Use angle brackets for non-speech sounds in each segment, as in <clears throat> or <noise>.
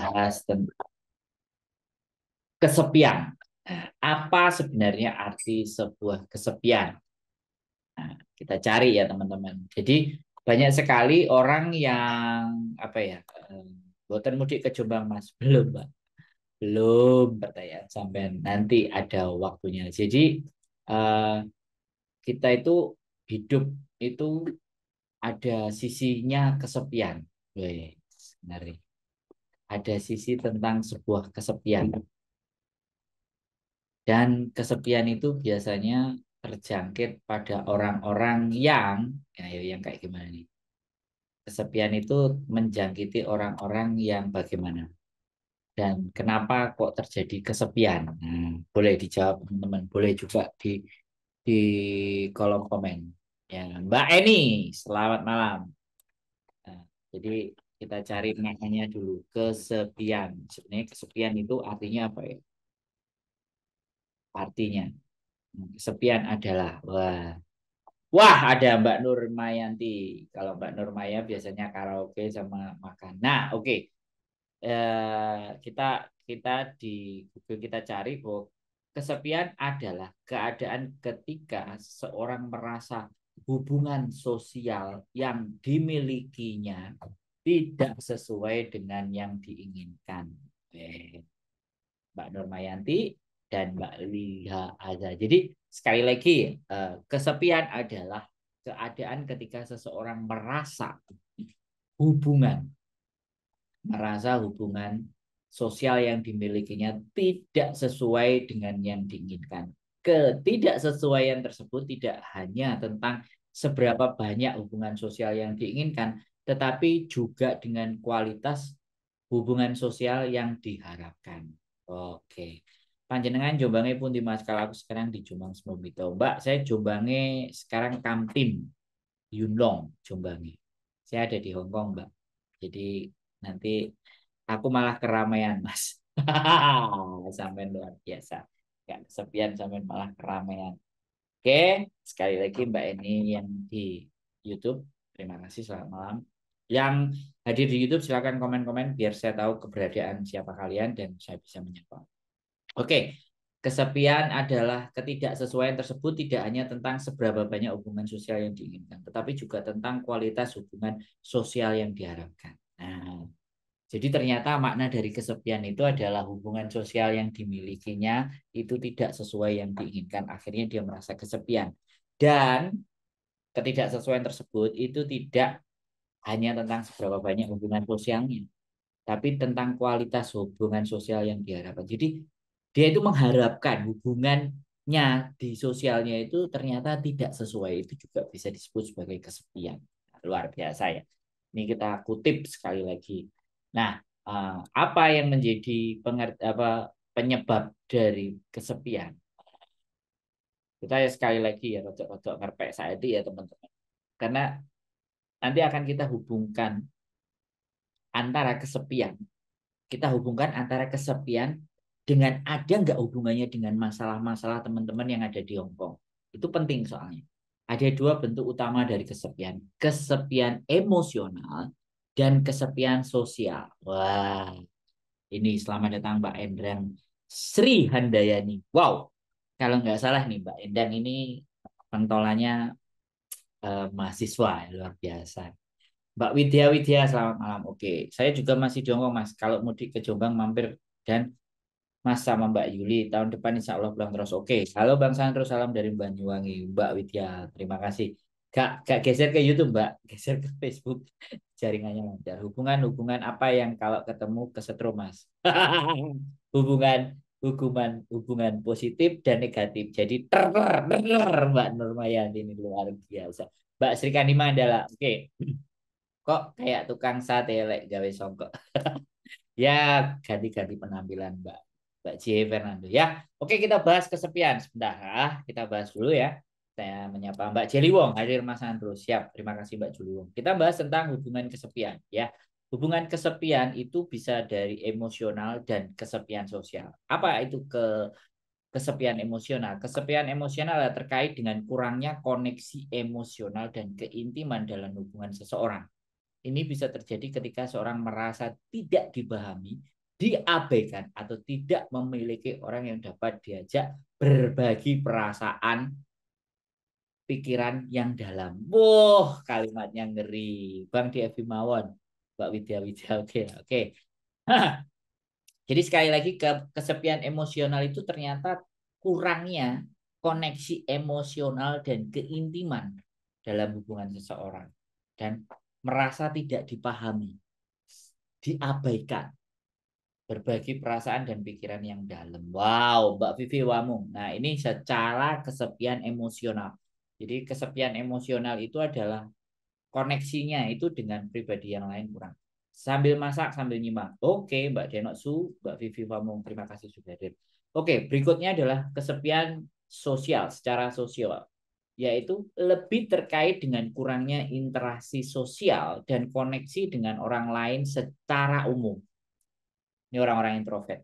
bahas tentang kesepian. Apa sebenarnya arti sebuah kesepian? Nah, kita cari ya teman-teman. Jadi banyak sekali orang yang apa ya, eh, boten mudik ke Jombang Mas belum, Pak. Belum pertanyaan sampai nanti ada waktunya. Jadi eh, kita itu hidup itu ada sisinya kesepian. Wih, menarik ada sisi tentang sebuah kesepian. Dan kesepian itu biasanya terjangkit pada orang-orang yang, ya, ya, yang kayak gimana nih? Kesepian itu menjangkiti orang-orang yang bagaimana? Dan kenapa kok terjadi kesepian? Nah, boleh dijawab teman-teman, boleh juga di di kolom komen. Ya, Mbak Eni, selamat malam. Nah, jadi kita cari maknanya dulu. Kesepian. Sebenarnya kesepian itu artinya apa ya? Artinya. Hmm, kesepian adalah. Wah. Wah ada Mbak nurmayanti Kalau Mbak nurmaya biasanya karaoke sama makan. Nah oke. Okay. Eh, kita kita di Google kita cari kok kesepian adalah keadaan ketika seorang merasa hubungan sosial yang dimilikinya tidak sesuai dengan yang diinginkan. Oke. Eh, Mbak Normayanti dan Mbak Liha Aza. Jadi sekali lagi eh, kesepian adalah keadaan ketika seseorang merasa hubungan merasa hubungan sosial yang dimilikinya tidak sesuai dengan yang diinginkan. Ketidaksesuaian tersebut tidak hanya tentang seberapa banyak hubungan sosial yang diinginkan, tetapi juga dengan kualitas hubungan sosial yang diharapkan. Oke. Panjenengan jombangnya pun di mas kalau aku sekarang di Jombang Semomito. Mbak, saya jombangnya sekarang Kamtim Yunlong jombangnya. Saya ada di Hongkong, Mbak. Jadi nanti aku malah keramaian, Mas. <laughs> sampai luar biasa. Gak kesepian sampai malah keramaian. Oke, sekali lagi Mbak Eni yang di YouTube. Terima kasih, selamat malam. Yang hadir di YouTube silahkan komen-komen biar saya tahu keberadaan siapa kalian dan saya bisa menyapa. Oke, kesepian adalah ketidaksesuaian tersebut tidak hanya tentang seberapa banyak hubungan sosial yang diinginkan, tetapi juga tentang kualitas hubungan sosial yang diharapkan. Nah, jadi ternyata makna dari kesepian itu adalah hubungan sosial yang dimilikinya itu tidak sesuai yang diinginkan. Akhirnya dia merasa kesepian. Dan ketidaksesuaian tersebut itu tidak hanya tentang seberapa banyak hubungan sosialnya, tapi tentang kualitas hubungan sosial yang diharapkan. Jadi dia itu mengharapkan hubungannya di sosialnya itu ternyata tidak sesuai. Itu juga bisa disebut sebagai kesepian. Nah, luar biasa ya. Ini kita kutip sekali lagi. Nah, eh, apa yang menjadi apa, penyebab dari kesepian? Kita ya sekali lagi ya, rotok-rotok ngerpek saya itu ya teman-teman. Karena nanti akan kita hubungkan antara kesepian. Kita hubungkan antara kesepian dengan ada nggak hubungannya dengan masalah-masalah teman-teman yang ada di Hong Kong. Itu penting soalnya. Ada dua bentuk utama dari kesepian. Kesepian emosional dan kesepian sosial. Wah, ini selamat datang Mbak Endang Sri Handayani. Wow, kalau nggak salah nih Mbak Endang ini pentolanya Eh, mahasiswa luar biasa. Mbak Widya Widya selamat malam. Oke, saya juga masih di Mas. Kalau mudik ke Jombang mampir dan Mas sama Mbak Yuli tahun depan Insya Allah pulang terus. Oke, halo Bang Sandro, salam dari Banyuwangi. Mbak Widya, terima kasih. Kak, kak geser ke YouTube Mbak, <laughs> geser ke Facebook. Jaringannya lancar. Hubungan-hubungan apa yang kalau ketemu kesetrum Mas? <laughs> hubungan hukuman hubungan positif dan negatif. Jadi terler terler Mbak Nurmayanti ini luar biasa. Mbak Sri Kanima adalah oke. Okay. Kok kayak tukang sate lek gawe songkok. <laughs> ya, ganti-ganti penampilan Mbak Mbak J Fernando ya. Oke, kita bahas kesepian sebentar. Ah, kita bahas dulu ya. Saya menyapa Mbak Jeli hadir Mas Andro. Siap, terima kasih Mbak Juli Kita bahas tentang hubungan kesepian ya. Hubungan kesepian itu bisa dari emosional dan kesepian sosial. Apa itu ke kesepian emosional? Kesepian emosional adalah terkait dengan kurangnya koneksi emosional dan keintiman dalam hubungan seseorang. Ini bisa terjadi ketika seorang merasa tidak dibahami, diabaikan atau tidak memiliki orang yang dapat diajak berbagi perasaan pikiran yang dalam. Wah, wow, kalimatnya ngeri. Bang DF Mawon, Mbak Widya Widya <laughs> oke oke <laughs> jadi sekali lagi ke kesepian emosional itu ternyata kurangnya koneksi emosional dan keintiman dalam hubungan seseorang dan merasa tidak dipahami, diabaikan, berbagi perasaan dan pikiran yang dalam. Wow, Mbak Vivi Wamung. Nah, ini secara kesepian emosional. Jadi kesepian emosional itu adalah koneksinya itu dengan pribadi yang lain kurang sambil masak sambil nyimak oke okay, mbak Su, mbak Vivi Pamung terima kasih sudah hadir oke berikutnya adalah kesepian sosial secara sosial yaitu lebih terkait dengan kurangnya interaksi sosial dan koneksi dengan orang lain secara umum. Ini orang-orang introvert.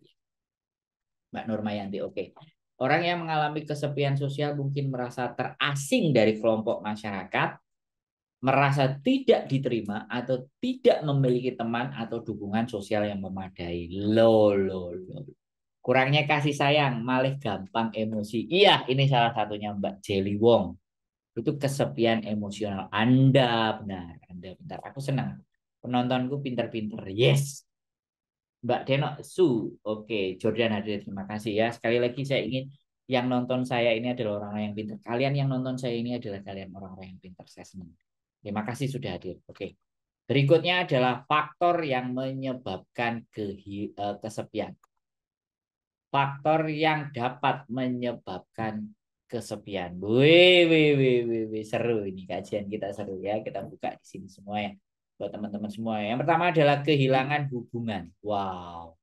Mbak Norma Yanti, oke. Orang yang mengalami kesepian sosial mungkin merasa terasing dari kelompok masyarakat merasa tidak diterima atau tidak memiliki teman atau dukungan sosial yang memadai. Lo, lo, lo. Kurangnya kasih sayang, malah gampang emosi. Iya, ini salah satunya Mbak Jelly Wong. Itu kesepian emosional Anda. Benar, Anda benar. Aku senang. Penontonku pinter-pinter. Yes. Mbak Deno Su. Oke, Jordan hadir. Terima kasih ya. Sekali lagi saya ingin yang nonton saya ini adalah orang-orang yang pinter Kalian yang nonton saya ini adalah kalian orang-orang yang pinter Saya senang. Terima kasih sudah hadir. Oke. Berikutnya adalah faktor yang menyebabkan eh, kesepian. Faktor yang dapat menyebabkan kesepian. Wih, wih, wih, wih, wih, seru ini kajian kita seru ya. Kita buka di sini semua ya buat teman-teman semua. Ya. Yang pertama adalah kehilangan hubungan. Wow.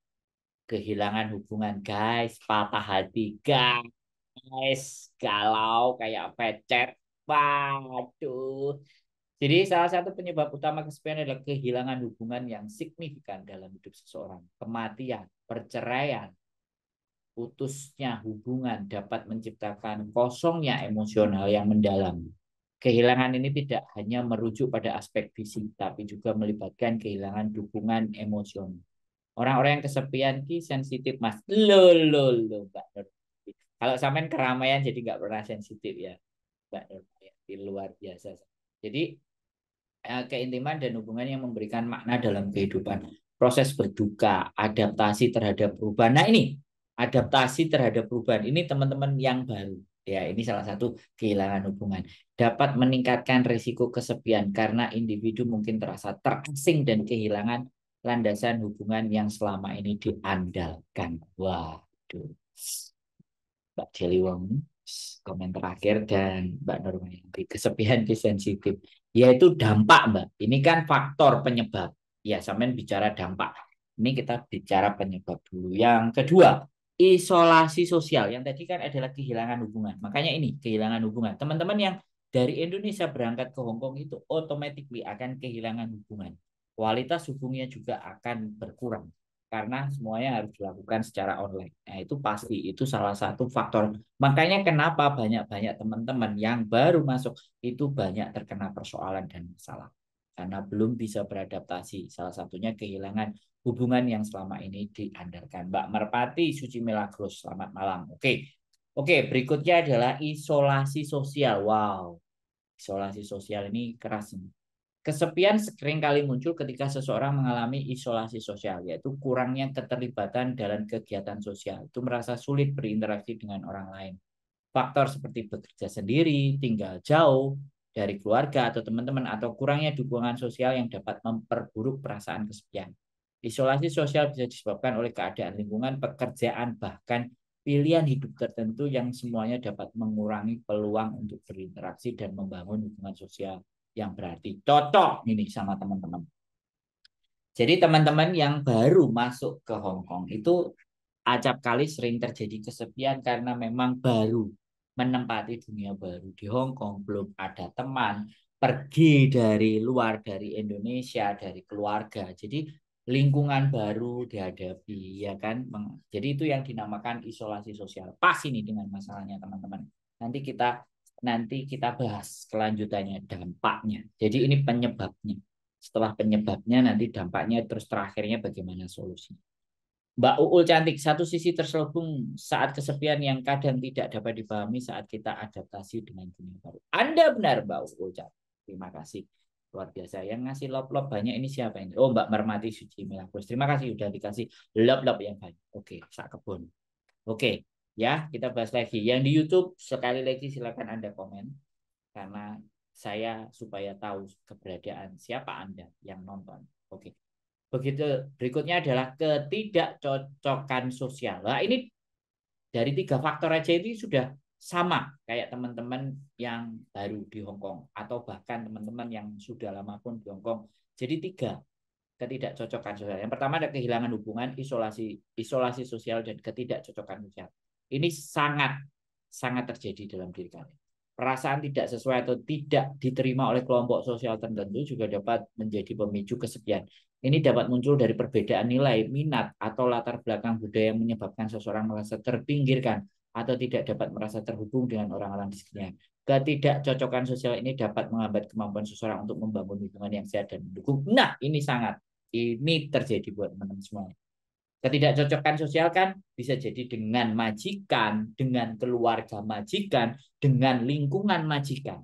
Kehilangan hubungan, guys. Patah hati, guys. Galau kayak pecet. Waduh. Jadi salah satu penyebab utama kesepian adalah kehilangan hubungan yang signifikan dalam hidup seseorang. Kematian, perceraian, putusnya hubungan dapat menciptakan kosongnya emosional yang mendalam. Kehilangan ini tidak hanya merujuk pada aspek fisik, tapi juga melibatkan kehilangan dukungan emosional. Orang-orang yang kesepian ki sensitif mas. Lo lo lo Mbak Nur. Kalau sampean keramaian jadi nggak pernah sensitif ya Mbak Nur. Di luar biasa. Jadi Eh, keintiman dan hubungan yang memberikan makna dalam kehidupan. Proses berduka, adaptasi terhadap perubahan. Nah ini, adaptasi terhadap perubahan. Ini teman-teman yang baru. Ya, ini salah satu kehilangan hubungan. Dapat meningkatkan risiko kesepian karena individu mungkin terasa terasing dan kehilangan landasan hubungan yang selama ini diandalkan. Waduh. Mbak Jeliwong komentar akhir dan Mbak Nurmayanti kesepian di sensitif yaitu dampak Mbak. Ini kan faktor penyebab. Ya, sampean bicara dampak. Ini kita bicara penyebab dulu. Yang kedua, isolasi sosial. Yang tadi kan adalah kehilangan hubungan. Makanya ini kehilangan hubungan. Teman-teman yang dari Indonesia berangkat ke Hong Kong itu otomatis akan kehilangan hubungan. Kualitas hubungnya juga akan berkurang karena semuanya harus dilakukan secara online. Nah, itu pasti itu salah satu faktor. Makanya kenapa banyak-banyak teman-teman yang baru masuk itu banyak terkena persoalan dan masalah karena belum bisa beradaptasi. Salah satunya kehilangan hubungan yang selama ini diandalkan. Mbak Merpati Suci Milagros, selamat malam. Oke. Oke, berikutnya adalah isolasi sosial. Wow. Isolasi sosial ini keras nih. Kesepian kali muncul ketika seseorang mengalami isolasi sosial, yaitu kurangnya keterlibatan dalam kegiatan sosial. Itu merasa sulit berinteraksi dengan orang lain. Faktor seperti bekerja sendiri, tinggal jauh dari keluarga atau teman-teman, atau kurangnya dukungan sosial yang dapat memperburuk perasaan kesepian. Isolasi sosial bisa disebabkan oleh keadaan lingkungan, pekerjaan, bahkan pilihan hidup tertentu yang semuanya dapat mengurangi peluang untuk berinteraksi dan membangun hubungan sosial yang berarti cocok ini sama teman-teman. Jadi teman-teman yang baru masuk ke Hong Kong itu acap kali sering terjadi kesepian karena memang baru menempati dunia baru di Hong Kong, belum ada teman, pergi dari luar dari Indonesia, dari keluarga. Jadi lingkungan baru dihadapi ya kan. Jadi itu yang dinamakan isolasi sosial. Pas ini dengan masalahnya teman-teman. Nanti kita nanti kita bahas kelanjutannya dampaknya. Jadi ini penyebabnya. Setelah penyebabnya nanti dampaknya terus terakhirnya bagaimana solusinya. Mbak Uul cantik, satu sisi terselubung saat kesepian yang kadang tidak dapat dipahami saat kita adaptasi dengan dunia baru. Anda benar Mbak Uul cantik. Terima kasih. Luar biasa. Yang ngasih lop-lop banyak ini siapa ini? Oh Mbak Mermati Suci Milakus. Terima kasih sudah dikasih lop-lop yang banyak. Oke, sak kebun. Oke, Ya, kita bahas lagi. Yang di YouTube sekali lagi silakan Anda komen karena saya supaya tahu keberadaan siapa Anda yang nonton. Oke. Begitu berikutnya adalah ketidakcocokan sosial. Nah, ini dari tiga faktor aja ini sudah sama kayak teman-teman yang baru di Hong Kong atau bahkan teman-teman yang sudah lama pun di Hong Kong. Jadi tiga ketidakcocokan sosial. Yang pertama ada kehilangan hubungan, isolasi, isolasi sosial dan ketidakcocokan sosial. Ini sangat sangat terjadi dalam diri kalian. Perasaan tidak sesuai atau tidak diterima oleh kelompok sosial tertentu juga dapat menjadi pemicu kesepian. Ini dapat muncul dari perbedaan nilai, minat, atau latar belakang budaya yang menyebabkan seseorang merasa terpinggirkan atau tidak dapat merasa terhubung dengan orang-orang di sekitarnya. Ketidakcocokan sosial ini dapat menghambat kemampuan seseorang untuk membangun hubungan yang sehat dan mendukung. Nah, ini sangat ini terjadi buat teman-teman semua. Ketidakcocokan sosial kan bisa jadi dengan majikan, dengan keluarga majikan, dengan lingkungan majikan.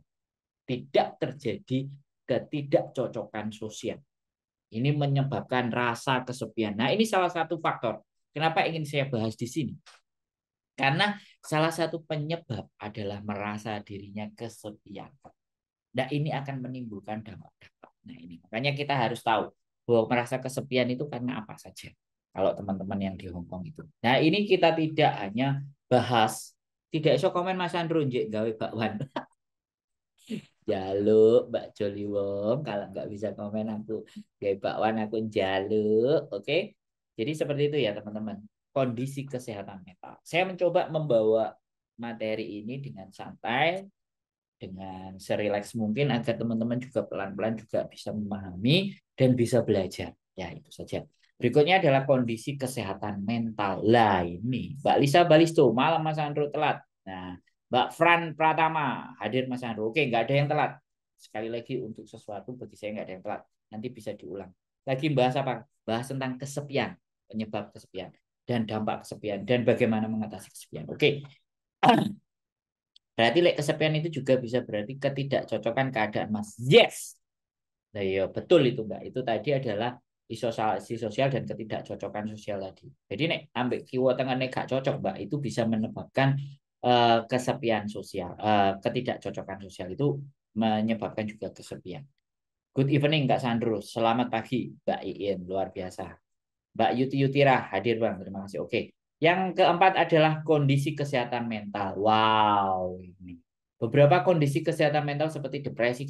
Tidak terjadi ketidakcocokan sosial. Ini menyebabkan rasa kesepian. Nah, ini salah satu faktor. Kenapa ingin saya bahas di sini? Karena salah satu penyebab adalah merasa dirinya kesepian. Nah, ini akan menimbulkan dampak-dampak. Nah, ini makanya kita harus tahu bahwa merasa kesepian itu karena apa saja kalau teman-teman yang di Hong Kong itu. Nah, ini kita tidak hanya bahas, tidak iso komen Mas Andro njek gawe bakwan. <laughs> jaluk Mbak Joli Wong kalau nggak bisa komen aku gawe bakwan aku jaluk, oke? Okay? Jadi seperti itu ya teman-teman. Kondisi kesehatan mental. Saya mencoba membawa materi ini dengan santai, dengan serileks mungkin agar teman-teman juga pelan-pelan juga bisa memahami dan bisa belajar. Ya, itu saja. Berikutnya adalah kondisi kesehatan mental. Lah ini Mbak Lisa Balisto malam Mas Andro telat. Nah, Mbak Fran Pratama hadir Mas Andro. Oke, nggak ada yang telat. Sekali lagi untuk sesuatu bagi saya nggak ada yang telat. Nanti bisa diulang. Lagi bahas apa? Bahas tentang kesepian, penyebab kesepian dan dampak kesepian dan bagaimana mengatasi kesepian. Oke. <clears throat> Berarti like kesepian itu juga bisa berarti ketidakcocokan keadaan Mas. Yes. Nah, iya, betul itu Mbak. Itu tadi adalah isolasi sosial dan ketidakcocokan sosial tadi. Jadi nek ambek kiwa tengah nek gak cocok mbak itu bisa menyebabkan uh, kesepian sosial, uh, ketidakcocokan sosial itu menyebabkan juga kesepian. Good evening Kak Sandro, selamat pagi Mbak Iin, luar biasa. Mbak Yuti Yutira hadir bang, terima kasih. Oke, yang keempat adalah kondisi kesehatan mental. Wow, ini Beberapa kondisi kesehatan mental seperti depresi,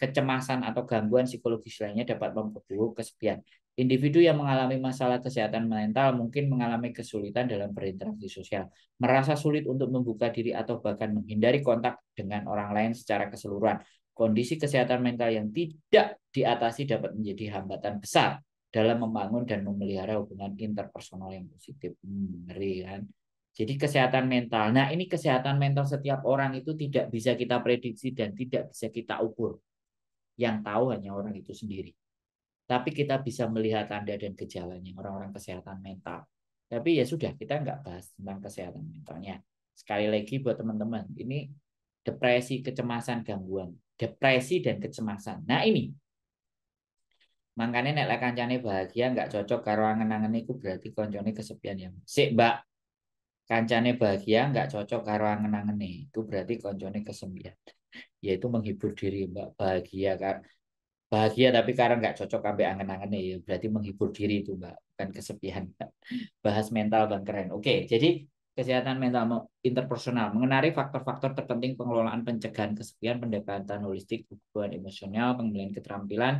kecemasan, atau gangguan psikologis lainnya dapat memperburuk kesepian. Individu yang mengalami masalah kesehatan mental mungkin mengalami kesulitan dalam berinteraksi sosial, merasa sulit untuk membuka diri atau bahkan menghindari kontak dengan orang lain secara keseluruhan. Kondisi kesehatan mental yang tidak diatasi dapat menjadi hambatan besar dalam membangun dan memelihara hubungan interpersonal yang positif. Hmm, ngeri kan? Jadi kesehatan mental. Nah, ini kesehatan mental setiap orang itu tidak bisa kita prediksi dan tidak bisa kita ukur. Yang tahu hanya orang itu sendiri. Tapi kita bisa melihat tanda dan gejalanya orang-orang kesehatan mental. Tapi ya sudah, kita nggak bahas tentang kesehatan mentalnya. Sekali lagi buat teman-teman, ini depresi, kecemasan, gangguan. Depresi dan kecemasan. Nah ini, makanya nek lek bahagia nggak cocok karo angen-angen itu berarti konjone kesepian yang Sik, Mbak kancane bahagia nggak cocok karo angen-angene itu berarti koncone kesembian yaitu menghibur diri mbak bahagia bahagia tapi karena nggak cocok kabe angen-angene ya berarti menghibur diri itu mbak bukan kesepian mbak. bahas mental bang keren oke jadi kesehatan mental interpersonal mengenai faktor-faktor terpenting pengelolaan pencegahan kesepian pendekatan holistik hubungan emosional pengembangan keterampilan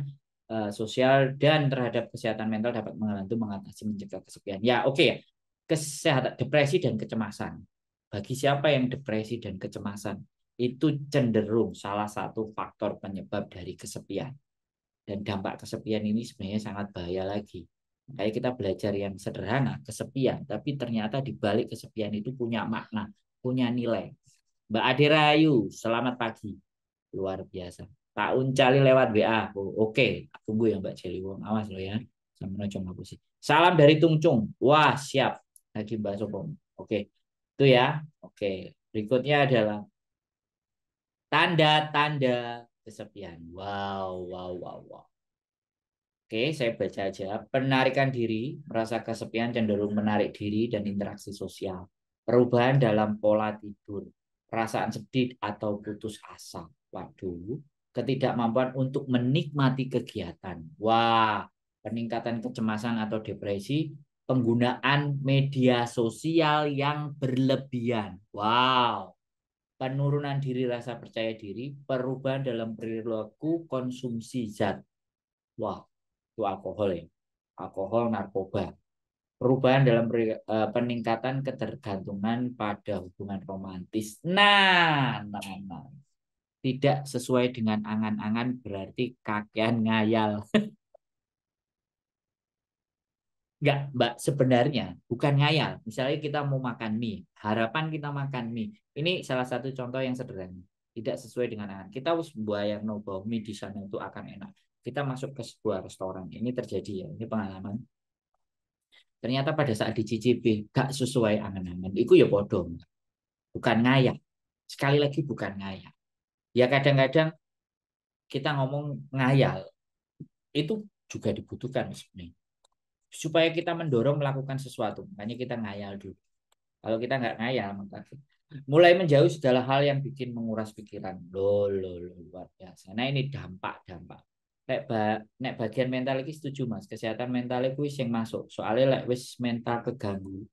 uh, sosial dan terhadap kesehatan mental dapat membantu mengatasi mencegah kesepian ya oke okay kesehatan depresi dan kecemasan. Bagi siapa yang depresi dan kecemasan, itu cenderung salah satu faktor penyebab dari kesepian. Dan dampak kesepian ini sebenarnya sangat bahaya lagi. Kayak kita belajar yang sederhana, kesepian, tapi ternyata di balik kesepian itu punya makna, punya nilai. Mbak Ade Rayu, selamat pagi. Luar biasa. Tak uncali lewat WA. Oh, Oke, okay. tunggu ya Mbak Celiwong. Awas lo ya. Sama Salam dari Tungcung. Wah, siap. Hakimba Sopom. Oke, itu ya. Oke, berikutnya adalah tanda-tanda kesepian. Wow, wow, wow, wow. Oke, saya baca aja. Penarikan diri, merasa kesepian cenderung menarik diri dan interaksi sosial. Perubahan dalam pola tidur, perasaan sedih atau putus asa. Waduh, ketidakmampuan untuk menikmati kegiatan. Wah, peningkatan kecemasan atau depresi penggunaan media sosial yang berlebihan. Wow. Penurunan diri rasa percaya diri, perubahan dalam perilaku konsumsi zat. Wah, itu alkohol ya. Alkohol, narkoba. Perubahan dalam eh, peningkatan ketergantungan pada hubungan romantis. Nah, nah, nah. Tidak sesuai dengan angan-angan berarti kakean ngayal. <laughs> Enggak, Mbak, sebenarnya bukan ngayal. Misalnya kita mau makan mie, harapan kita makan mie. Ini salah satu contoh yang sederhana. Tidak sesuai dengan anak. Kita harus bayar no bahwa mie di sana itu akan enak. Kita masuk ke sebuah restoran. Ini terjadi ya, ini pengalaman. Ternyata pada saat dicicipi, gak sesuai angan-angan. Itu ya bodoh. Bukan ngayal. Sekali lagi bukan ngayal. Ya kadang-kadang kita ngomong ngayal, itu juga dibutuhkan sebenarnya supaya kita mendorong melakukan sesuatu. Makanya kita ngayal dulu. Kalau kita nggak ngayal, maka <laughs> mulai menjauh segala hal yang bikin menguras pikiran. Loh, loh, loh, luar biasa. Nah ini dampak-dampak. Nek, ba bagian mental ini setuju mas. Kesehatan mental itu yang masuk. Soalnya lek wis mental keganggu,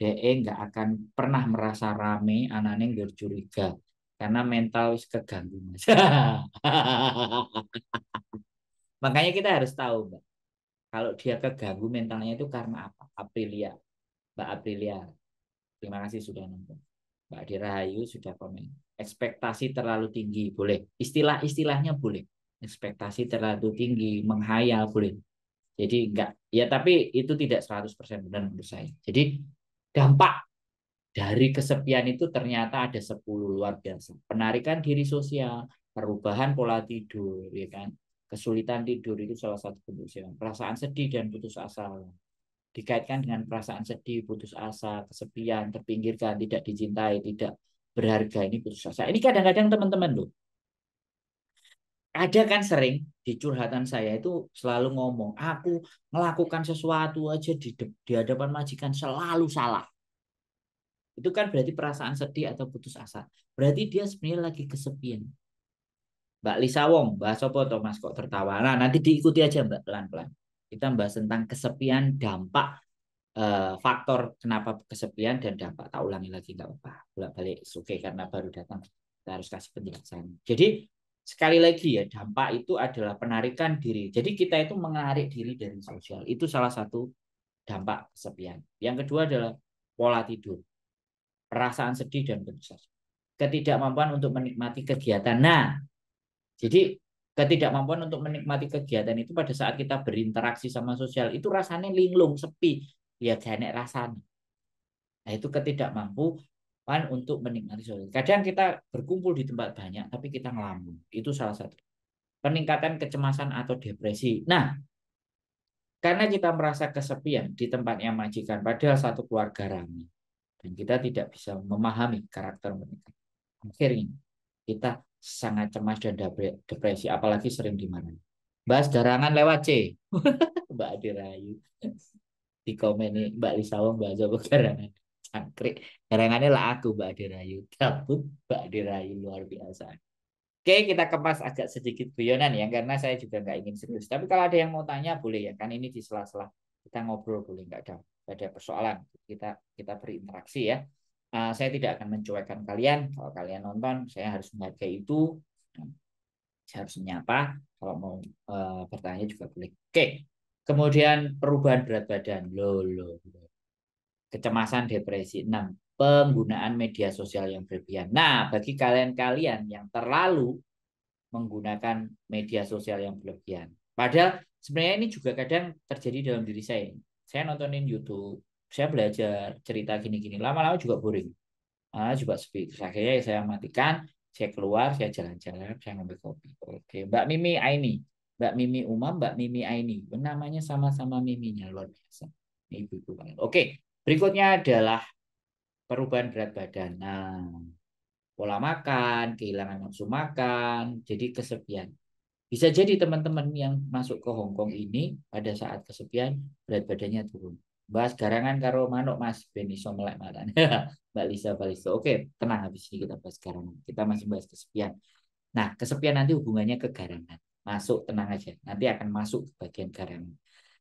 DE nggak akan pernah merasa rame, anane nggak curiga. Karena mental wis keganggu mas. <laughs> Makanya kita harus tahu mbak kalau dia keganggu mentalnya itu karena apa? Aprilia. Mbak Aprilia. Terima kasih sudah nonton. Mbak Dirahayu sudah komen. Ekspektasi terlalu tinggi boleh. Istilah-istilahnya boleh. Ekspektasi terlalu tinggi, menghayal boleh. Jadi enggak ya tapi itu tidak 100% benar menurut saya. Jadi dampak dari kesepian itu ternyata ada 10 luar biasa. Penarikan diri sosial, perubahan pola tidur ya kan Kesulitan tidur itu salah satu bentuknya. Perasaan sedih dan putus asa. Dikaitkan dengan hmm. perasaan sedih, putus asa, kesepian, terpinggirkan, tidak dicintai, tidak berharga. Ini putus asa. Ini kadang-kadang teman-teman loh. Ada kan sering di curhatan saya itu selalu ngomong, aku melakukan sesuatu aja di, di hadapan majikan selalu salah itu kan berarti perasaan sedih atau putus asa. Berarti dia sebenarnya lagi kesepian. Mbak Lisa Wong, bahas apa Thomas kok tertawa. Nah, nanti diikuti aja Mbak pelan-pelan. Kita bahas tentang kesepian, dampak eh, faktor kenapa kesepian dan dampak. Tak ulangi lagi nggak apa-apa. Bolak balik oke okay, karena baru datang. Kita harus kasih penjelasan. Jadi sekali lagi ya dampak itu adalah penarikan diri. Jadi kita itu menarik diri dari sosial. Itu salah satu dampak kesepian. Yang kedua adalah pola tidur. Perasaan sedih dan penyesal ketidakmampuan untuk menikmati kegiatan. Nah, jadi ketidakmampuan untuk menikmati kegiatan itu pada saat kita berinteraksi sama sosial itu rasanya linglung, sepi, ya janek rasanya. Nah, itu ketidakmampuan untuk menikmati sosial. Kadang kita berkumpul di tempat banyak tapi kita ngelamun. Itu salah satu peningkatan kecemasan atau depresi. Nah, karena kita merasa kesepian di tempat yang majikan padahal satu keluarga ramai dan kita tidak bisa memahami karakter mereka. Akhirnya kita sangat cemas dan depresi, apalagi sering mana? Mbak sedarangan lewat C. <laughs> Mbak dirayu Di komen ini, Mbak Lisawong, Mbak Jawa garangan. Cangkrik. Garangannya lah aku, Mbak dirayu, Kabut, Mbak dirayu Luar biasa. Oke, kita kemas agak sedikit guyonan ya, karena saya juga nggak ingin serius. Tapi kalau ada yang mau tanya, boleh ya. Kan ini di sela-sela kita ngobrol, boleh nggak ada, ada persoalan. Kita kita berinteraksi ya uh, saya tidak akan mencuekkan kalian. Kalau kalian nonton, saya harus menghargai itu. Saya harus menyapa. Kalau mau uh, bertanya juga boleh. Oke. Kemudian perubahan berat badan. lo lo Kecemasan, depresi. enam, Penggunaan media sosial yang berlebihan. Nah, bagi kalian-kalian yang terlalu menggunakan media sosial yang berlebihan. Padahal sebenarnya ini juga kadang terjadi dalam diri saya. Saya nontonin YouTube, saya belajar cerita gini-gini lama-lama juga boring ah juga sepi akhirnya saya matikan saya keluar saya jalan-jalan saya ngambil kopi oke Mbak Mimi Aini Mbak Mimi Umam Mbak Mimi Aini namanya sama-sama Miminya luar biasa ibu-ibu banget oke berikutnya adalah perubahan berat badan nah pola makan kehilangan nafsu makan jadi kesepian bisa jadi teman-teman yang masuk ke Hong Kong ini pada saat kesepian berat badannya turun bahas garangan karo manuk Mas ben iso melek <laughs> lisa Mbak Lisa Oke, tenang habis ini kita bahas garangan. Kita masih bahas kesepian. Nah, kesepian nanti hubungannya ke garangan. Masuk tenang aja. Nanti akan masuk ke bagian garangan.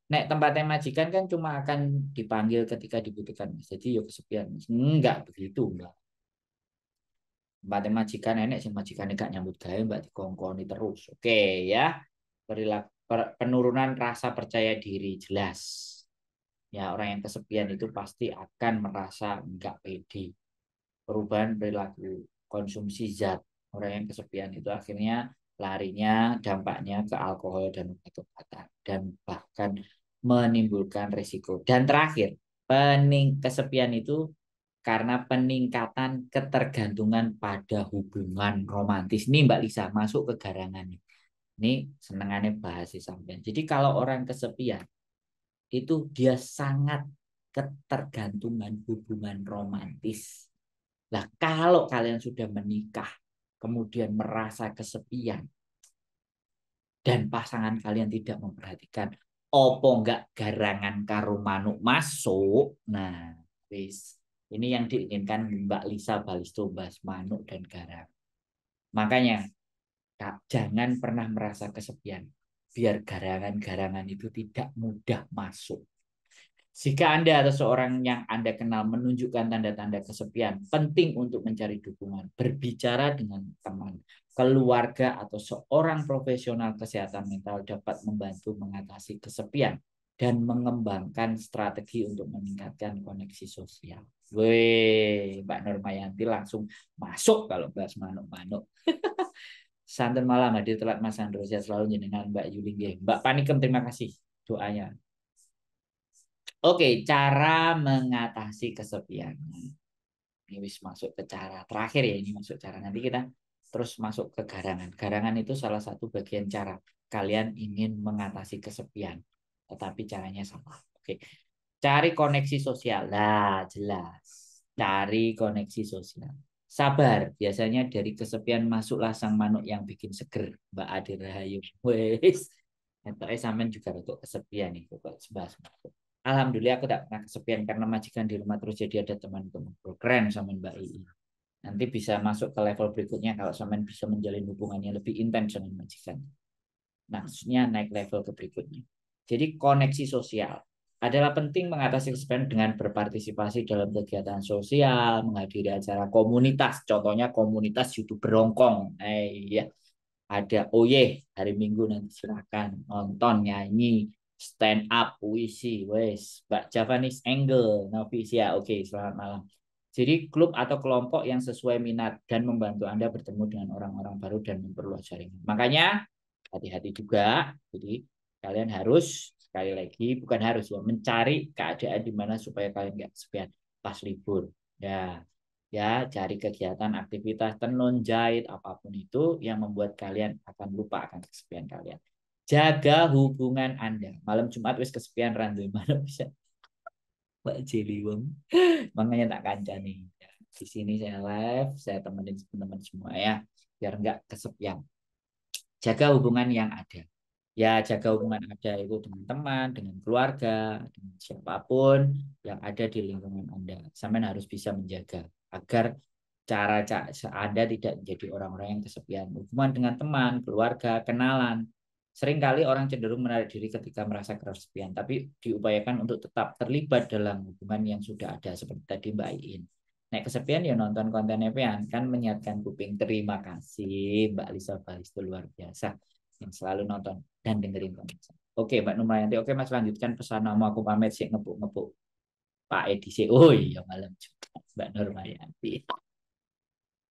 Nek tempatnya majikan kan cuma akan dipanggil ketika dibutuhkan. Mas. Jadi yuk kesepian. Enggak begitu, enggak. Tempatnya majikan enek sih majikan enggak nyambut gawe mbak di dikongkoni terus. Oke ya. Perilaku penurunan rasa percaya diri jelas ya orang yang kesepian itu pasti akan merasa nggak pede perubahan perilaku konsumsi zat orang yang kesepian itu akhirnya larinya dampaknya ke alkohol dan obat-obatan dan bahkan menimbulkan risiko dan terakhir pening kesepian itu karena peningkatan ketergantungan pada hubungan romantis. Ini Mbak Lisa masuk ke garangan nih. Ini senengannya bahasa sampean. Jadi kalau orang kesepian itu dia sangat ketergantungan hubungan romantis. Nah, kalau kalian sudah menikah, kemudian merasa kesepian, dan pasangan kalian tidak memperhatikan, opo enggak garangan karo manuk masuk. Nah, wis. Ini yang diinginkan Mbak Lisa Balisto bahas manuk dan garang. Makanya, jangan pernah merasa kesepian biar garangan-garangan itu tidak mudah masuk. Jika Anda atau seorang yang Anda kenal menunjukkan tanda-tanda kesepian, penting untuk mencari dukungan, berbicara dengan teman, keluarga, atau seorang profesional kesehatan mental dapat membantu mengatasi kesepian dan mengembangkan strategi untuk meningkatkan koneksi sosial. Weh, Mbak Normayanti langsung masuk kalau bahas manuk-manuk. <laughs> Santun malam hadir telat Mas Sandro saya selalu dengan Mbak Yuli Mbak Panikem terima kasih doanya. Oke, cara mengatasi kesepian. Ini wis masuk ke cara terakhir ya, ini masuk cara nanti kita terus masuk ke garangan. Garangan itu salah satu bagian cara kalian ingin mengatasi kesepian, tetapi caranya salah. Oke. Cari koneksi sosial. Lah, jelas. Cari koneksi sosial sabar biasanya dari kesepian masuklah sang manuk yang bikin seger Mbak Ade Rahayu wes eh sampean juga untuk kesepian nih, kok sebas Alhamdulillah aku tak pernah kesepian karena majikan di rumah terus jadi ada teman untuk ngobrol keren sama Mbak Ii nanti bisa masuk ke level berikutnya kalau sampean bisa menjalin hubungannya lebih intens dengan majikan maksudnya naik level ke berikutnya jadi koneksi sosial adalah penting mengatasi kesepian dengan berpartisipasi dalam kegiatan sosial, menghadiri acara komunitas, contohnya komunitas YouTube Rongkong. Eh, iya. Ada Oye hari Minggu nanti silakan nonton nyanyi stand up puisi wes Mbak Javanese Angle Novisia oke okay, selamat malam jadi klub atau kelompok yang sesuai minat dan membantu Anda bertemu dengan orang-orang baru dan memperluas jaringan makanya hati-hati juga jadi kalian harus sekali lagi bukan harus ya mencari keadaan di mana supaya kalian nggak kesepian pas libur ya ya cari kegiatan aktivitas tenun jahit apapun itu yang membuat kalian akan lupa akan kesepian kalian jaga hubungan anda malam jumat wis kesepian randu mana bisa <laughs> Mbak Jeli makanya tak jadi ya, di sini saya live saya temenin teman-teman semua ya biar nggak kesepian jaga hubungan yang ada ya jaga hubungan ada itu dengan teman, dengan keluarga, dengan siapapun yang ada di lingkungan Anda. Sampean harus bisa menjaga agar cara cara Anda tidak menjadi orang-orang yang kesepian. Hubungan dengan teman, keluarga, kenalan. Seringkali orang cenderung menarik diri ketika merasa kesepian, tapi diupayakan untuk tetap terlibat dalam hubungan yang sudah ada seperti tadi Mbak Iin. Nek kesepian ya nonton kontennya Pian kan menyatakan kuping terima kasih Mbak Lisa Balis itu luar biasa yang selalu nonton dan dengerin komentar. Oke Mbak Nurmayanti. oke Mas lanjutkan pesan Nama aku pamit sih ngepuk-ngepuk Pak Edi sih, oh iya malam juga Mbak Nurmayanti.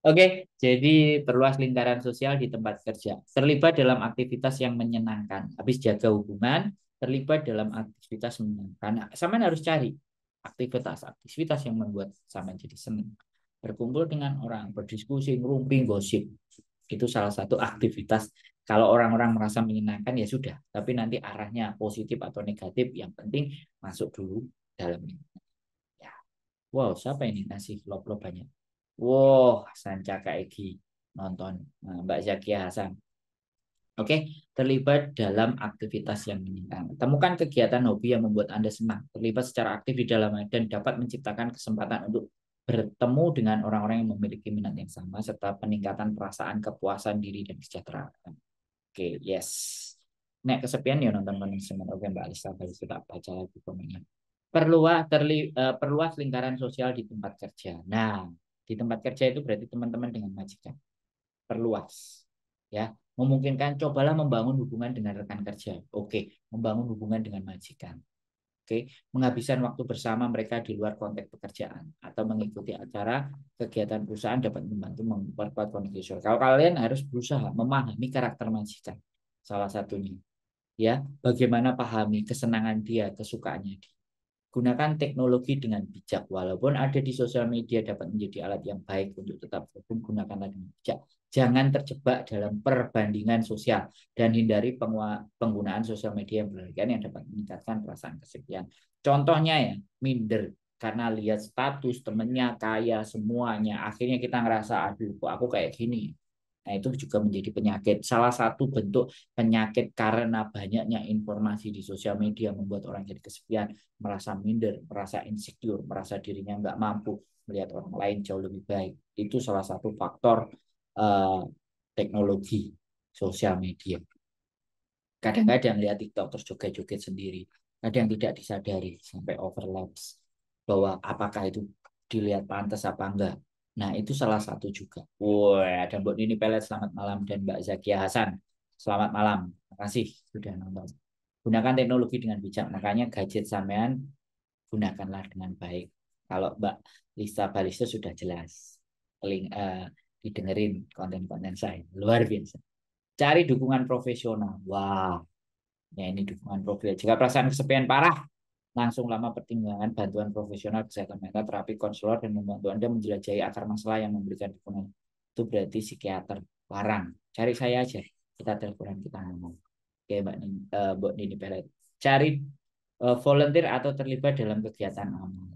Oke, jadi perluas lingkaran sosial di tempat kerja. Terlibat dalam aktivitas yang menyenangkan. Habis jaga hubungan, terlibat dalam aktivitas menyenangkan. Nah, sama harus cari aktivitas-aktivitas yang membuat sama jadi seneng. Berkumpul dengan orang, berdiskusi, ngerumpi, gosip. Itu salah satu aktivitas kalau orang-orang merasa menyenangkan ya sudah, tapi nanti arahnya positif atau negatif yang penting masuk dulu dalam ini. Ya. Wow, siapa ini nasi lop-lop banyak? Wow, Sancaka Egi nonton nah, Mbak Zakia Hasan. Oke, terlibat dalam aktivitas yang menyenangkan. Temukan kegiatan hobi yang membuat Anda senang, terlibat secara aktif di dalamnya dan dapat menciptakan kesempatan untuk bertemu dengan orang-orang yang memiliki minat yang sama serta peningkatan perasaan kepuasan diri dan kesejahteraan. Oke, yes. Nek kesepian ya nonton manajemen. Oke, Mbak Alisa sudah baca lagi komennya. Perluas terli, uh, perluas lingkaran sosial di tempat kerja. Nah, di tempat kerja itu berarti teman-teman dengan majikan. Perluas. Ya, memungkinkan cobalah membangun hubungan dengan rekan kerja. Oke, membangun hubungan dengan majikan. Oke, menghabiskan waktu bersama mereka di luar konteks pekerjaan atau mengikuti acara kegiatan perusahaan dapat membantu memperkuat koneksi sosial. Kalau kalian harus berusaha memahami karakter majikan, salah satunya, ya, bagaimana pahami kesenangan dia, kesukaannya dia. Gunakan teknologi dengan bijak. Walaupun ada di sosial media dapat menjadi alat yang baik untuk tetap berhubung, gunakanlah dengan bijak. Jangan terjebak dalam perbandingan sosial dan hindari penggunaan sosial media yang berlebihan yang dapat meningkatkan perasaan kesepian. Contohnya ya, minder karena lihat status temennya kaya semuanya akhirnya kita ngerasa aduh kok aku kayak gini Nah, itu juga menjadi penyakit. Salah satu bentuk penyakit karena banyaknya informasi di sosial media membuat orang jadi kesepian, merasa minder, merasa insecure, merasa dirinya nggak mampu melihat orang lain jauh lebih baik. Itu salah satu faktor uh, teknologi sosial media. Kadang-kadang lihat TikTok terus joget-joget sendiri, kadang tidak disadari sampai overlaps bahwa apakah itu dilihat pantas apa enggak Nah, itu salah satu juga. Woi, ada Mbak Nini Pelet, selamat malam. Dan Mbak Zakia Hasan, selamat malam. Terima kasih sudah nonton. Gunakan teknologi dengan bijak. Makanya gadget sampean gunakanlah dengan baik. Kalau Mbak Lisa Balista sudah jelas. Link, uh, eh, didengerin konten-konten saya. Luar biasa. Cari dukungan profesional. Wah, wow. ya ini dukungan profesional. Jika perasaan kesepian parah, langsung lama pertimbangan bantuan profesional kesehatan mental terapi konselor dan membantu Anda menjelajahi akar masalah yang memberikan dukungan. Itu berarti psikiater larang. Cari saya aja. Kita teleponan kita ngomong. Oke, Mbak Nini, uh, eh, Mbak Nini Pelet. Cari uh, volunteer atau terlibat dalam kegiatan amal.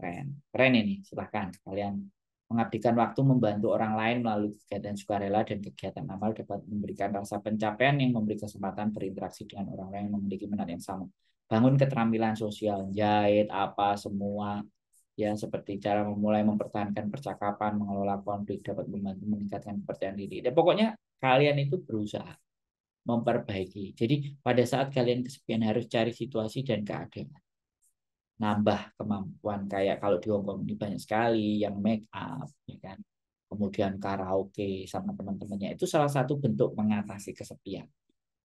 Keren. Keren ini. Silahkan kalian mengabdikan waktu membantu orang lain melalui kegiatan sukarela dan kegiatan amal dapat memberikan rasa pencapaian yang memberi kesempatan berinteraksi dengan orang lain yang memiliki minat yang sama bangun keterampilan sosial, jahit apa semua ya seperti cara memulai mempertahankan percakapan, mengelola konflik dapat membantu meningkatkan kepercayaan diri. Dan pokoknya kalian itu berusaha memperbaiki. Jadi pada saat kalian kesepian harus cari situasi dan keadaan. Nambah kemampuan kayak kalau di Hongkong ini banyak sekali yang make up, ya kan? Kemudian karaoke sama teman-temannya itu salah satu bentuk mengatasi kesepian.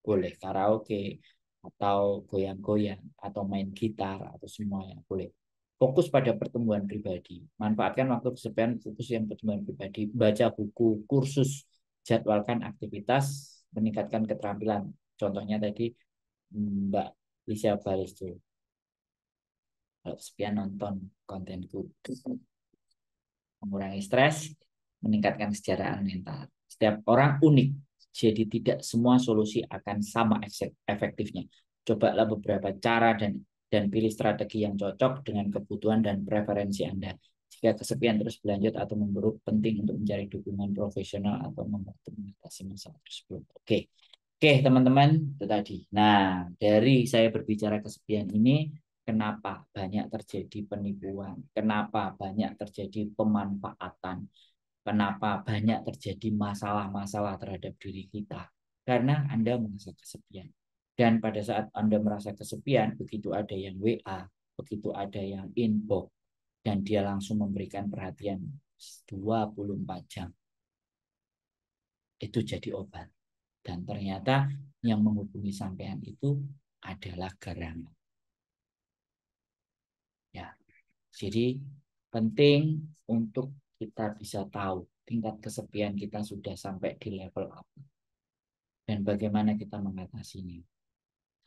Boleh karaoke, atau goyang-goyang atau main gitar atau semua yang boleh fokus pada pertumbuhan pribadi manfaatkan waktu kesepian fokus yang pertumbuhan pribadi baca buku kursus jadwalkan aktivitas meningkatkan keterampilan contohnya tadi Mbak Lisa Baris dulu kalau kesepian nonton kontenku mengurangi stres meningkatkan kesejahteraan mental setiap orang unik jadi tidak semua solusi akan sama efektifnya. Cobalah beberapa cara dan dan pilih strategi yang cocok dengan kebutuhan dan preferensi Anda. Jika kesepian terus berlanjut atau memburuk, penting untuk mencari dukungan profesional atau membantu mengatasi masalah tersebut. Oke, oke teman-teman itu tadi. Nah dari saya berbicara kesepian ini, kenapa banyak terjadi penipuan, kenapa banyak terjadi pemanfaatan, kenapa banyak terjadi masalah-masalah terhadap diri kita. Karena Anda merasa kesepian. Dan pada saat Anda merasa kesepian, begitu ada yang WA, begitu ada yang inbox, dan dia langsung memberikan perhatian 24 jam. Itu jadi obat. Dan ternyata yang menghubungi sampean itu adalah garam. Ya. Jadi penting untuk kita bisa tahu tingkat kesepian kita sudah sampai di level apa dan bagaimana kita mengatasinya.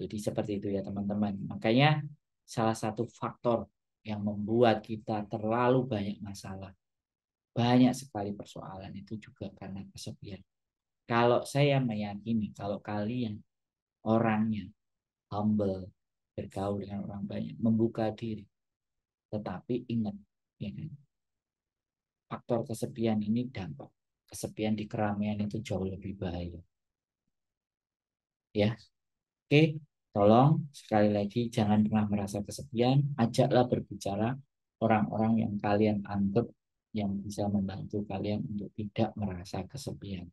Jadi seperti itu ya teman-teman. Makanya salah satu faktor yang membuat kita terlalu banyak masalah, banyak sekali persoalan itu juga karena kesepian. Kalau saya meyakini, kalau kalian orangnya humble, bergaul dengan orang banyak, membuka diri, tetapi ingat, ya kan? faktor kesepian ini dampak. Kesepian di keramaian itu jauh lebih bahaya. Ya. Oke, tolong sekali lagi jangan pernah merasa kesepian, ajaklah berbicara orang-orang yang kalian anggap yang bisa membantu kalian untuk tidak merasa kesepian.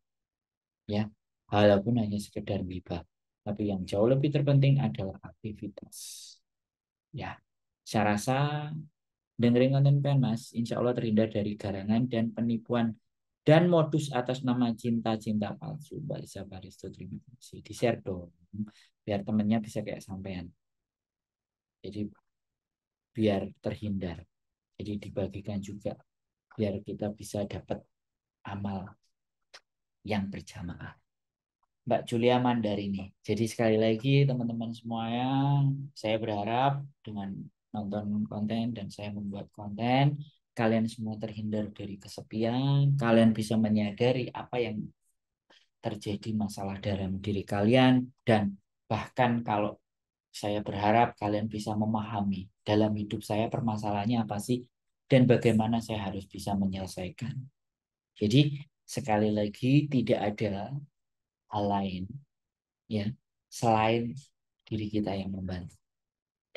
Ya, walaupun hanya sekedar biba, Tapi yang jauh lebih terpenting adalah aktivitas. Ya, saya rasa dan ringankan mas, insya Allah terhindar dari garangan dan penipuan dan modus atas nama cinta-cinta palsu. Mbak Lisa Baristo, terima kasih. Di-share dong, biar temennya bisa kayak sampean. Jadi biar terhindar. Jadi dibagikan juga biar kita bisa dapat amal yang berjamaah. Mbak Julia Mandarini. Jadi sekali lagi teman-teman semuanya, saya berharap dengan nonton konten dan saya membuat konten kalian semua terhindar dari kesepian kalian bisa menyadari apa yang terjadi masalah dalam diri kalian dan bahkan kalau saya berharap kalian bisa memahami dalam hidup saya permasalahannya apa sih dan bagaimana saya harus bisa menyelesaikan. Jadi sekali lagi tidak ada hal lain ya selain diri kita yang membantu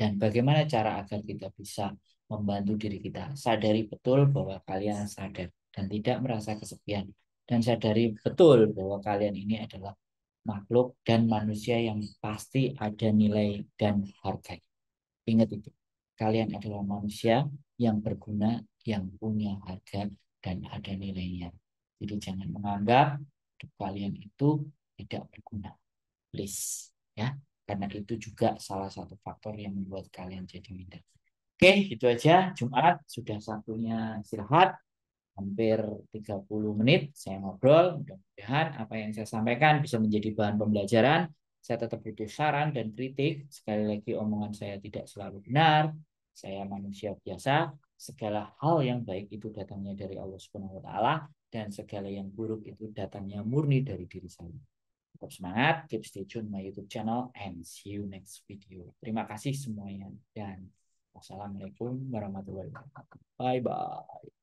dan bagaimana cara agar kita bisa membantu diri kita. Sadari betul bahwa kalian sadar dan tidak merasa kesepian dan sadari betul bahwa kalian ini adalah makhluk dan manusia yang pasti ada nilai dan harga. Ingat itu. Kalian adalah manusia yang berguna, yang punya harga dan ada nilainya. Jadi jangan menganggap kalian itu tidak berguna. Please, ya karena itu juga salah satu faktor yang membuat kalian jadi minder. Oke, itu aja. Jumat sudah satunya istirahat. Hampir 30 menit saya ngobrol. Mudah-mudahan apa yang saya sampaikan bisa menjadi bahan pembelajaran. Saya tetap butuh saran dan kritik. Sekali lagi omongan saya tidak selalu benar. Saya manusia biasa. Segala hal yang baik itu datangnya dari Allah Subhanahu wa taala dan segala yang buruk itu datangnya murni dari diri saya tetap semangat, keep stay tune my YouTube channel, and see you next video. Terima kasih semuanya, dan wassalamualaikum warahmatullahi wabarakatuh. Bye-bye.